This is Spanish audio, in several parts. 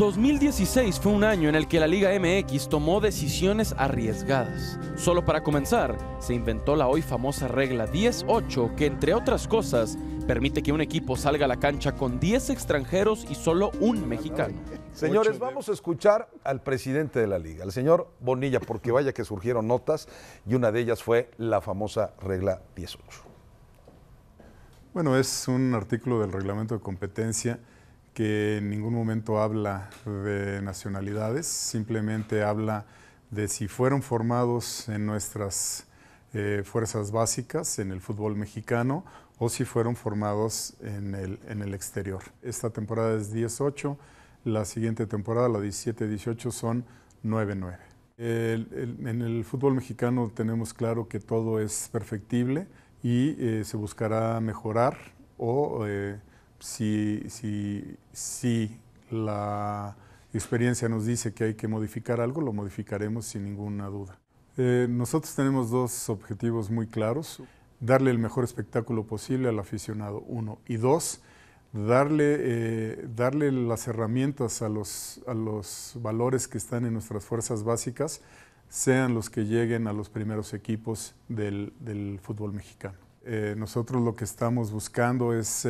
2016 fue un año en el que la Liga MX tomó decisiones arriesgadas. Solo para comenzar, se inventó la hoy famosa regla 10-8 que entre otras cosas permite que un equipo salga a la cancha con 10 extranjeros y solo un mexicano. Señores, vamos a escuchar al presidente de la liga, al señor Bonilla, porque vaya que surgieron notas y una de ellas fue la famosa regla 10-8. Bueno, es un artículo del reglamento de competencia que en ningún momento habla de nacionalidades, simplemente habla de si fueron formados en nuestras eh, fuerzas básicas, en el fútbol mexicano, o si fueron formados en el, en el exterior. Esta temporada es 18, la siguiente temporada, la 17-18, son 9-9. en el fútbol mexicano tenemos claro que todo es perfectible y eh, se buscará mejorar o... Eh, si, si, la experiencia nos dice que hay que modificar algo, lo modificaremos sin ninguna duda. Eh, nosotros tenemos dos objetivos muy claros, darle el mejor espectáculo posible al aficionado, uno, y dos, darle, eh, darle las herramientas a los, valores que están en nuestras fuerzas básicas, sean los que lleguen a los primeros equipos del, fútbol mexicano. Eh, nosotros lo que estamos buscando es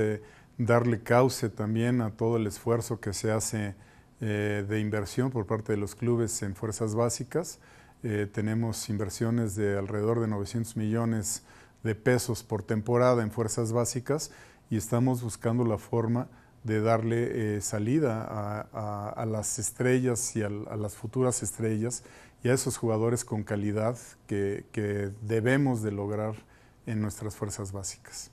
darle cauce también a todo el esfuerzo que se hace eh, de inversión por parte de los clubes en fuerzas básicas. Eh, tenemos inversiones de alrededor de 900 millones de pesos por temporada en fuerzas básicas y estamos buscando la forma de darle eh, salida a, las estrellas y a, las futuras estrellas y a esos jugadores con calidad que, que debemos de lograr en nuestras fuerzas básicas.